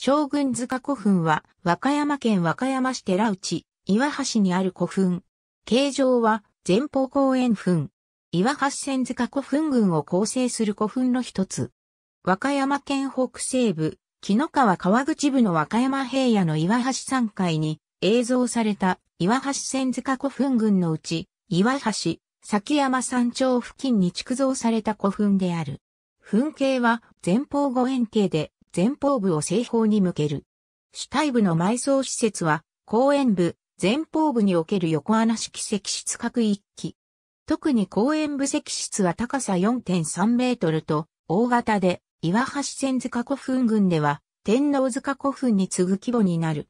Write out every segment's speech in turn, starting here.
将軍塚古墳は、和歌山県和歌山市寺内、岩橋にある古墳。形状は、前方公園墳。岩橋線塚古墳群を構成する古墳の一つ。和歌山県北西部、紀の川川口部の和歌山平野の岩橋山階に映像された岩橋線塚古墳群のうち、岩橋、崎山山頂付近に築造された古墳である。墳形は前方五円形で、前方部を西方に向ける。主体部の埋葬施設は、公園部、前方部における横穴式石室各一基。特に公園部石室は高さ4.3メートルと、大型で、岩橋千塚古墳群では、天皇塚古墳に次ぐ規模になる。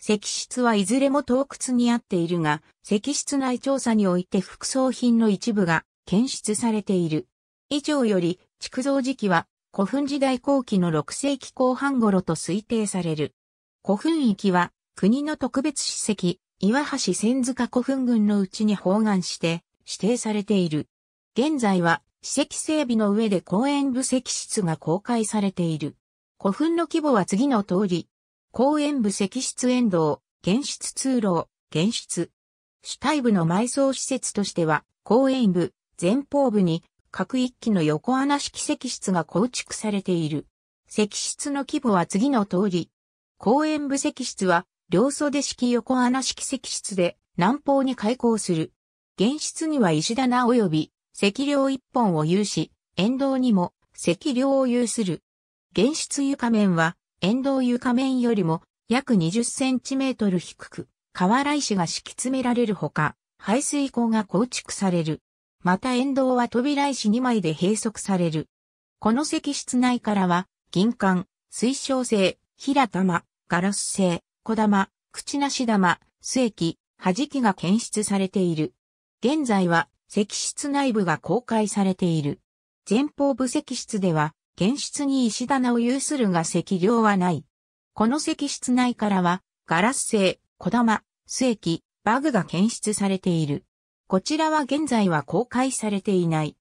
石室はいずれも洞窟にあっているが、石室内調査において副葬品の一部が検出されている。以上より、築造時期は古墳時代後期の6世紀後半頃と推定される。古墳域は国の特別史跡、岩橋千塚古墳群のうちに包含して指定されている。現在は史跡整備の上で公園部石室が公開されている。古墳の規模は次の通り。公園部石室沿道、現室通路、現室。主体部の埋葬施設としては、公園部、前方部に各一機の横穴式石室が構築されている。石室の規模は次の通り。公園部石室は、両袖式横穴式石室で、南方に開港する。原室には石棚及び、石梁一本を有し、沿道にも、石梁を有する。原室床面は、沿道床面よりも、約20センチメートル低く、瓦石が敷き詰められるほか、排水口が構築される。また沿道は扉石2枚で閉塞される。この石室内からは、銀管、水晶製、平玉、ガラス製、小玉、口なし玉、須液、弾きが検出されている。現在は、石室内部が公開されている。前方部石室では、現室に石棚を有するが石量はない。この石室内からは、ガラス製、小玉、末液、バグが検出されている。こちらは現在は公開されていない。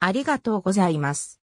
ありがとうございます。